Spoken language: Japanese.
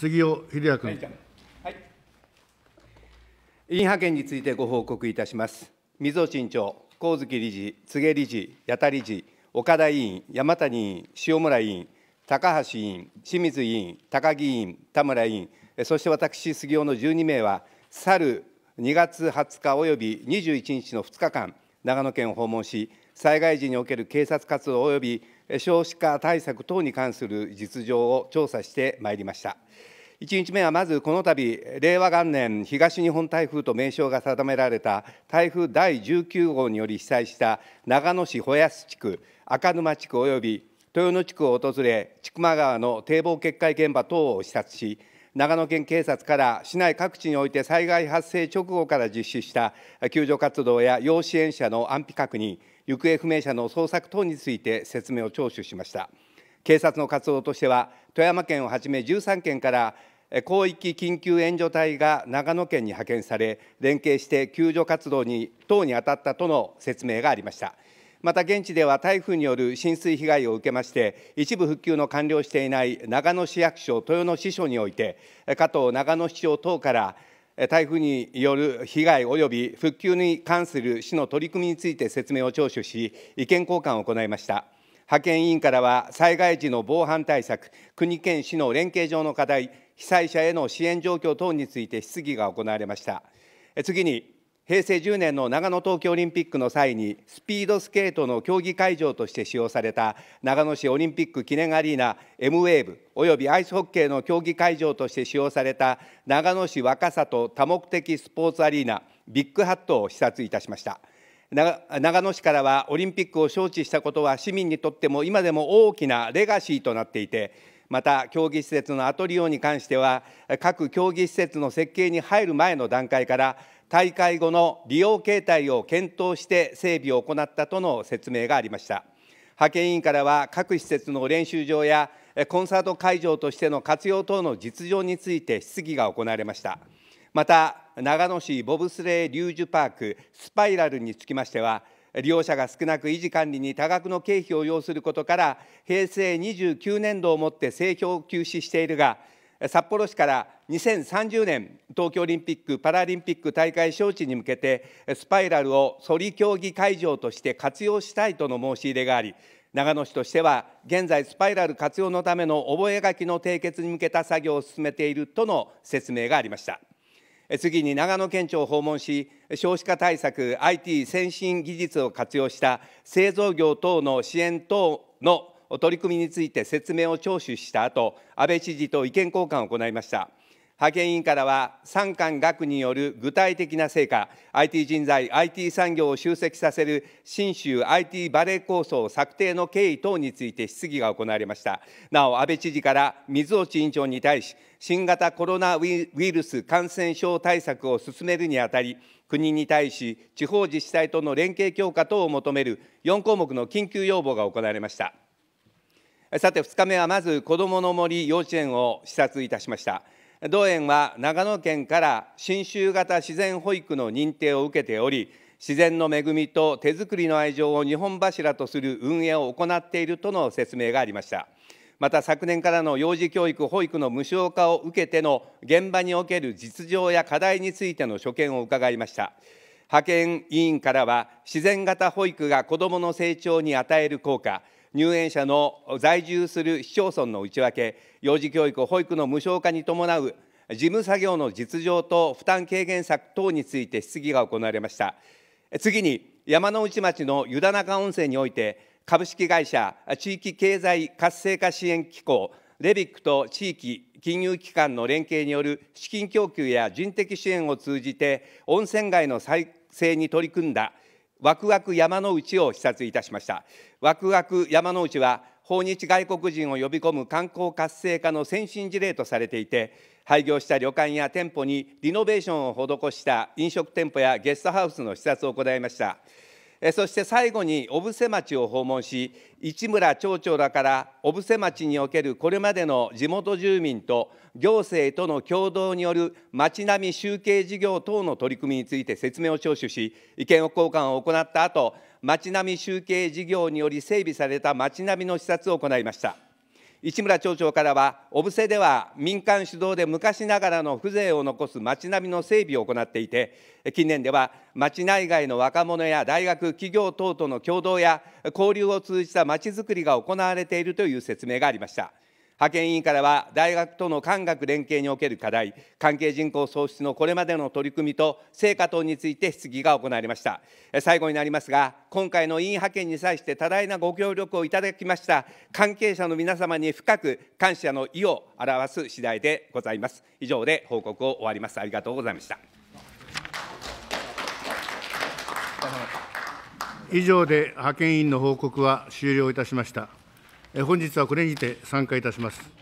杉尾秀哉君。はい、委員派遣についてご報告いたします。水尾新長、上月理事、柘植理事、矢田理事、岡田委員、山谷委員、塩村委員、高橋委員、清水委員、高木委員、田村委員、そして私、杉尾の12名は、去る2月20日および21日の2日間、長野県を訪問し、災害時における警察活動及び少子化対策等に関する実情を調査してまいりました。1日目はまずこの度令和元年東日本台風と名称が定められた台風第19号により被災した長野市保安地区赤沼地区及び豊野地区を訪れ千曲川の堤防決壊現場等を視察し長野県警察から市内各地において災害発生直後から実施した救助活動や要支援者の安否確認、行方不明者の捜索等について説明を聴取しました。警察の活動としては、富山県をはじめ13県から広域緊急援助隊が長野県に派遣され、連携して救助活動に等に当たったとの説明がありました。また現地では台風による浸水被害を受けまして、一部復旧の完了していない長野市役所、豊野支所において、加藤長野市長等から台風による被害及び復旧に関する市の取り組みについて説明を聴取し、意見交換を行いました。派遣委員からは、災害時の防犯対策、国県市の連携上の課題、被災者への支援状況等について質疑が行われました。次に平成10年の長野東京オリンピックの際にスピードスケートの競技会場として使用された長野市オリンピック記念アリーナ M ウェーブおよびアイスホッケーの競技会場として使用された長野市若里多目的スポーツアリーナビッグハットを視察いたしました長野市からはオリンピックを招致したことは市民にとっても今でも大きなレガシーとなっていてまた競技施設のアトリオに関しては各競技施設の設計に入る前の段階から大会後の利用形態を検討して整備を行ったとの説明がありました派遣委員からは各施設の練習場やコンサート会場としての活用等の実情について質疑が行われましたまた長野市ボブスレー・リュージュパークスパイラルにつきましては利用者が少なく維持管理に多額の経費を要することから平成29年度をもって製氷を休止しているが札幌市から2030年東京オリンピック・パラリンピック大会招致に向けてスパイラルをソリ競技会場として活用したいとの申し入れがあり長野市としては現在スパイラル活用のための覚書の締結に向けた作業を進めているとの説明がありました。次に長野県庁を訪問し、少子化対策、IT 先進技術を活用した製造業等の支援等の取り組みについて説明を聴取した後、安倍知事と意見交換を行いました。派遣委員からは、産官学による具体的な成果、IT 人材、IT 産業を集積させる新州 IT バレー構想策定の経緯等について質疑が行われました。なお、安倍知事から水落委員長に対し、新型コロナウイルス感染症対策を進めるにあたり、国に対し、地方自治体との連携強化等を求める4項目の緊急要望が行われました。さて2日目はまずこどもの森幼稚園を視察いたしました同園は長野県から信州型自然保育の認定を受けており自然の恵みと手作りの愛情を日本柱とする運営を行っているとの説明がありましたまた昨年からの幼児教育保育の無償化を受けての現場における実情や課題についての所見を伺いました派遣委員からは自然型保育が子どもの成長に与える効果入園者の在住する市町村の内訳、幼児教育・保育の無償化に伴う事務作業の実情と負担軽減策等について質疑が行われました。次に、山ノ内町の湯田中温泉において、株式会社地域経済活性化支援機構、レビックと地域金融機関の連携による資金供給や人的支援を通じて、温泉街の再生に取り組んだワクワク山の内を視察いたしました。ワクワク山の内は訪日外国人を呼び込む観光活性化の先進事例とされていて、廃業した旅館や店舗にリノベーションを施した飲食店舗やゲストハウスの視察を行いました。そして最後に小布施町を訪問し、市村町長らから小布施町におけるこれまでの地元住民と行政との共同による町並み集計事業等の取り組みについて説明を聴取し、意見交換を行った後、町並み集計事業により整備された町並みの視察を行いました。市村町長からは、小布施では民間主導で昔ながらの風情を残す街並みの整備を行っていて、近年では町内外の若者や大学、企業等との共同や交流を通じた町づくりが行われているという説明がありました。派遣委員からは大学との官学連携における課題、関係人口創出のこれまでの取り組みと成果等について質疑が行われました。最後になりますが、今回の委員派遣に際して多大なご協力をいただきました関係者の皆様に深く感謝の意を表す次第でございます。以上で報告を終わります。ありがとうございました。以上で派遣員の報告は終了いたしました。本日はこれにて参加いたします。